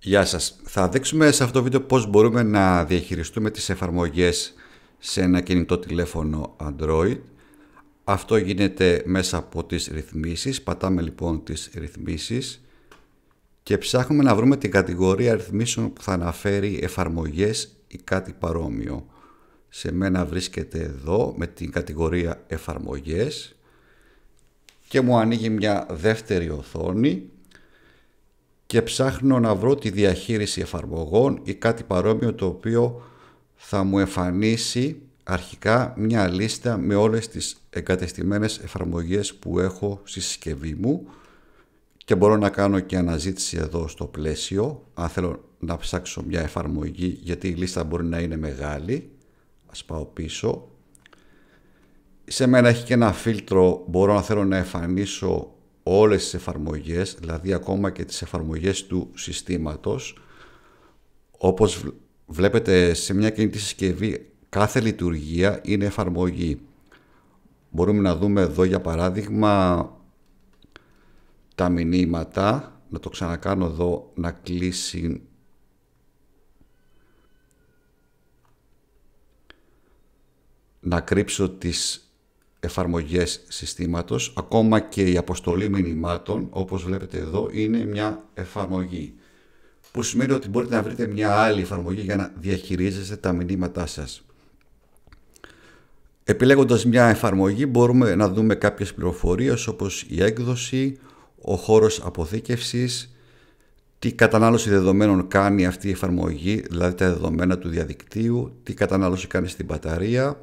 Γεια σας. Θα δείξουμε σε αυτό το βίντεο πώς μπορούμε να διαχειριστούμε τις εφαρμογές σε ένα κινητό τηλέφωνο Android. Αυτό γίνεται μέσα από τις ρυθμίσεις. Πατάμε λοιπόν τις ρυθμίσεις και ψάχνουμε να βρούμε την κατηγορία ρυθμίσεων που θα αναφέρει εφαρμογές ή κάτι παρόμοιο. Σε μένα βρίσκεται εδώ με την κατηγορία εφαρμογές και μου ανοίγει μια δεύτερη οθόνη και ψάχνω να βρω τη διαχείριση εφαρμογών ή κάτι παρόμοιο το οποίο θα μου εμφανίσει αρχικά μια λίστα με όλες τις εγκατεστημένες εφαρμογές που έχω στη συσκευή μου και μπορώ να κάνω και αναζήτηση εδώ στο πλαίσιο αν θέλω να ψάξω μια εφαρμογή γιατί η λίστα μπορεί να είναι μεγάλη ας πάω πίσω σε μένα έχει και ένα φίλτρο μπορώ να θέλω να εμφανίσω όλες τις εφαρμογές, δηλαδή ακόμα και τις εφαρμογές του συστήματος. Όπως βλέπετε σε μια κινητή συσκευή, κάθε λειτουργία είναι εφαρμογή. Μπορούμε να δούμε εδώ για παράδειγμα τα μηνύματα, να το ξανακάνω εδώ να κλείσει να κρύψω τις εφαρμογές συστήματος. Ακόμα και η αποστολή μηνυμάτων, όπως βλέπετε εδώ, είναι μια εφαρμογή. Που σημαίνει ότι μπορείτε να βρείτε μια άλλη εφαρμογή για να διαχειρίζεστε τα μηνύματά σας. Επιλέγοντας μια εφαρμογή μπορούμε να δούμε κάποιες πληροφορίες όπως η έκδοση, ο χώρος αποθήκευσης, τι κατανάλωση δεδομένων κάνει αυτή η εφαρμογή, δηλαδή τα δεδομένα του διαδικτύου, τι κατανάλωση κάνει στην μπαταρία,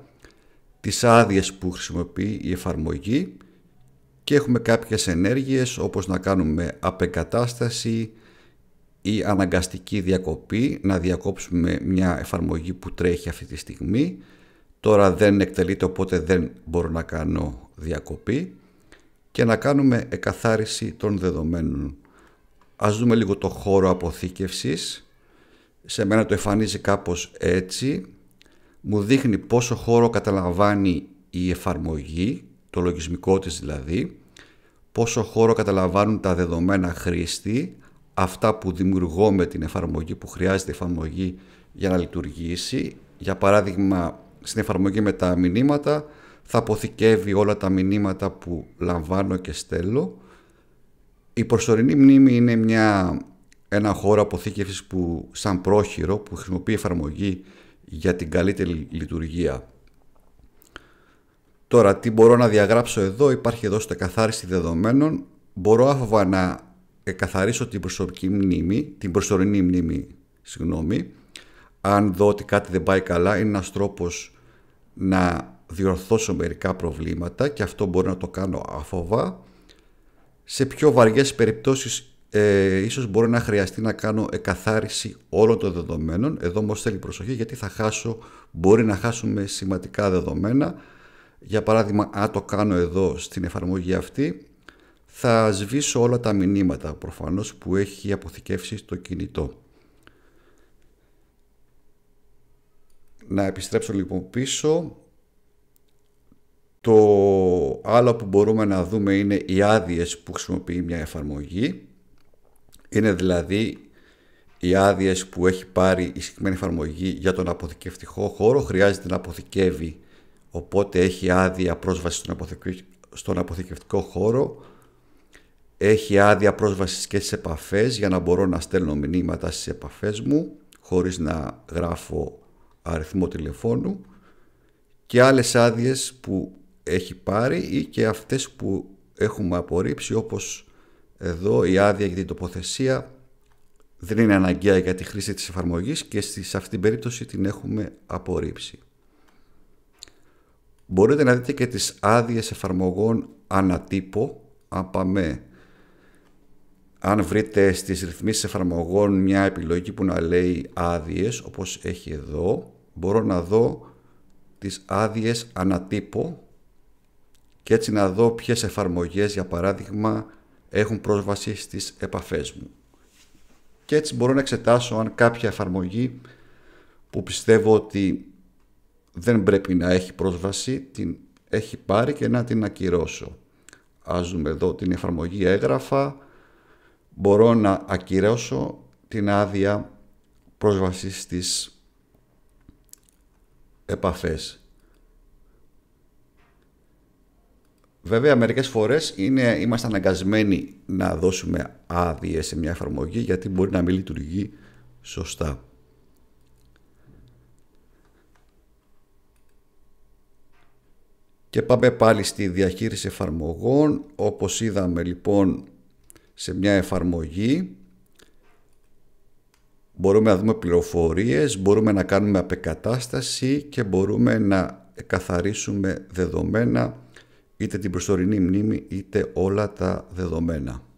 τις άδειες που χρησιμοποιεί η εφαρμογή και έχουμε κάποιες ενέργειες όπως να κάνουμε απεγκατάσταση ή αναγκαστική διακοπή, να διακόψουμε μια εφαρμογή που τρέχει αυτή τη στιγμή. Τώρα δεν εκτελείται οπότε δεν μπορώ να κάνω διακοπή και να κάνουμε εκαθάριση των δεδομένων. Ας δούμε λίγο το χώρο αποθήκευσης. Σε μένα το εμφανίζει κάπως έτσι μου δείχνει πόσο χώρο καταλαμβάνει η εφαρμογή, το λογισμικό της δηλαδή, πόσο χώρο καταλαμβάνουν τα δεδομένα χρήστη, αυτά που δημιουργώ με την εφαρμογή που χρειάζεται η εφαρμογή για να λειτουργήσει. Για παράδειγμα, στην εφαρμογή με τα μηνύματα θα αποθηκεύει όλα τα μηνύματα που λαμβάνω και στέλνω. Η προσωρινή μνήμη είναι μια, ένα χώρο αποθήκευσης που σαν πρόχειρο που χρησιμοποιεί εφαρμογή για την καλύτερη λειτουργία. Τώρα τι μπορώ να διαγράψω εδώ, υπάρχει εδώ στο καθάριση δεδομένων, μπορώ άφοβα να εκαθαρίσω την προσωπική μνήμη, την προσωρινή μνήμη, συγγνώμη, αν δω ότι κάτι δεν πάει καλά, είναι ένας τρόπος να διορθώσω μερικά προβλήματα και αυτό μπορώ να το κάνω άφοβα. Σε πιο βαριές περιπτώσεις ε, ίσως μπορεί να χρειαστεί να κάνω εκαθάριση όλων των δεδομένων. Εδώ όμως θέλει προσοχή γιατί θα χάσω, μπορεί να χάσουμε σημαντικά δεδομένα. Για παράδειγμα, αν το κάνω εδώ στην εφαρμογή αυτή, θα σβήσω όλα τα μηνύματα προφανώς που έχει αποθηκεύσει στο κινητό. Να επιστρέψω λοιπόν πίσω. Το άλλο που μπορούμε να δούμε είναι οι άδειες που χρησιμοποιεί μια εφαρμογή. Είναι δηλαδή οι άδειες που έχει πάρει η συγκεκριμένη εφαρμογή για τον αποθηκευτικό χώρο, χρειάζεται να αποθηκεύει, οπότε έχει άδεια πρόσβαση στον, στον αποθηκευτικό χώρο, έχει άδεια πρόσβαση και στις επαφές για να μπορώ να στέλνω μηνύματα στις επαφές μου χωρίς να γράφω αριθμό τηλεφώνου και άλλες άδειες που έχει πάρει ή και αυτές που έχουμε απορρίψει όπως εδώ η άδεια για την τοποθεσία δεν είναι αναγκαία για τη χρήση της εφαρμογής και σε αυτή την περίπτωση την έχουμε απορρίψει. Μπορείτε να δείτε και τις άδειες εφαρμογών ανατύπω. Αν πάμε, αν βρείτε στις ρυθμίσεις εφαρμογών μια επιλογή που να λέει άδειες, όπως έχει εδώ, μπορώ να δω τις άδειες ανατύπω και έτσι να δω ποιες εφαρμογές, για παράδειγμα, έχουν πρόσβαση στις επαφές μου. Και έτσι μπορώ να εξετάσω αν κάποια εφαρμογή που πιστεύω ότι δεν πρέπει να έχει πρόσβαση, την έχει πάρει και να την ακυρώσω. Ας δούμε εδώ την εφαρμογή έγραφα, Μπορώ να ακυρώσω την άδεια πρόσβασης στις επαφές. Βέβαια, μερικές φορές είμαστε αναγκασμένοι να δώσουμε άδειες σε μια εφαρμογή γιατί μπορεί να μην λειτουργεί σωστά. Και πάμε πάλι στη διαχείριση εφαρμογών. Όπως είδαμε λοιπόν σε μια εφαρμογή μπορούμε να δούμε πληροφορίες, μπορούμε να κάνουμε απεκατάσταση και μπορούμε να καθαρίσουμε δεδομένα είτε την προσωρινή μνήμη είτε όλα τα δεδομένα.